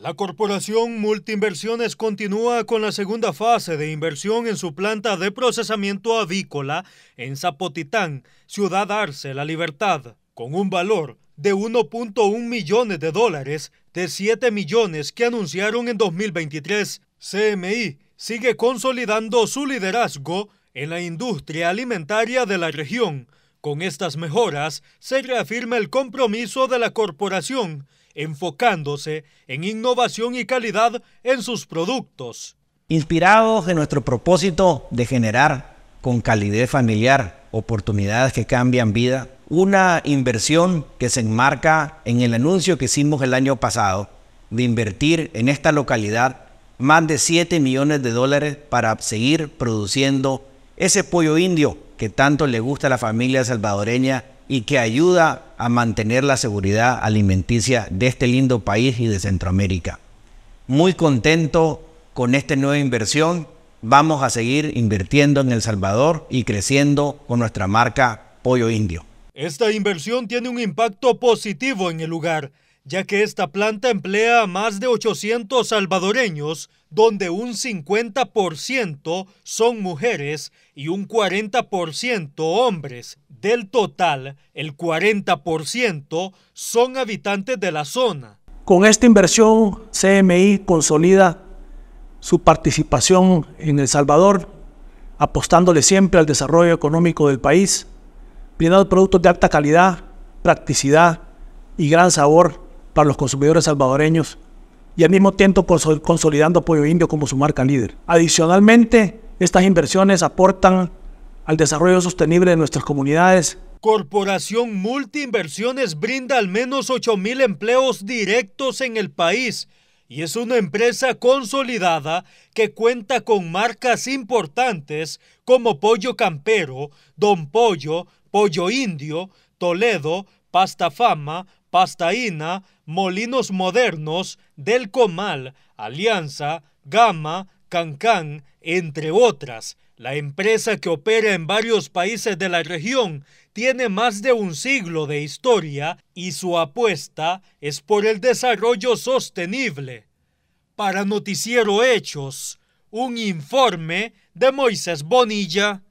La corporación Multinversiones continúa con la segunda fase de inversión en su planta de procesamiento avícola en Zapotitán, Ciudad Arce, La Libertad, con un valor de 1.1 millones de dólares de 7 millones que anunciaron en 2023. CMI sigue consolidando su liderazgo en la industria alimentaria de la región con estas mejoras se reafirma el compromiso de la corporación, enfocándose en innovación y calidad en sus productos. Inspirados en nuestro propósito de generar con calidez familiar oportunidades que cambian vida, una inversión que se enmarca en el anuncio que hicimos el año pasado de invertir en esta localidad más de 7 millones de dólares para seguir produciendo ese pollo indio que tanto le gusta a la familia salvadoreña y que ayuda a mantener la seguridad alimenticia de este lindo país y de Centroamérica. Muy contento con esta nueva inversión. Vamos a seguir invirtiendo en El Salvador y creciendo con nuestra marca Pollo Indio. Esta inversión tiene un impacto positivo en el lugar, ya que esta planta emplea a más de 800 salvadoreños donde un 50% son mujeres y un 40% hombres. Del total, el 40% son habitantes de la zona. Con esta inversión, CMI consolida su participación en El Salvador, apostándole siempre al desarrollo económico del país, brindando productos de alta calidad, practicidad y gran sabor para los consumidores salvadoreños y al mismo tiempo consolidando Pollo Indio como su marca líder. Adicionalmente, estas inversiones aportan al desarrollo sostenible de nuestras comunidades. Corporación Multiinversiones brinda al menos mil empleos directos en el país y es una empresa consolidada que cuenta con marcas importantes como Pollo Campero, Don Pollo, Pollo Indio, Toledo, Pasta Fama, Pastaína, Molinos Modernos, Del Comal, Alianza, Gama, Cancán, entre otras. La empresa que opera en varios países de la región tiene más de un siglo de historia y su apuesta es por el desarrollo sostenible. Para Noticiero Hechos, un informe de Moisés Bonilla.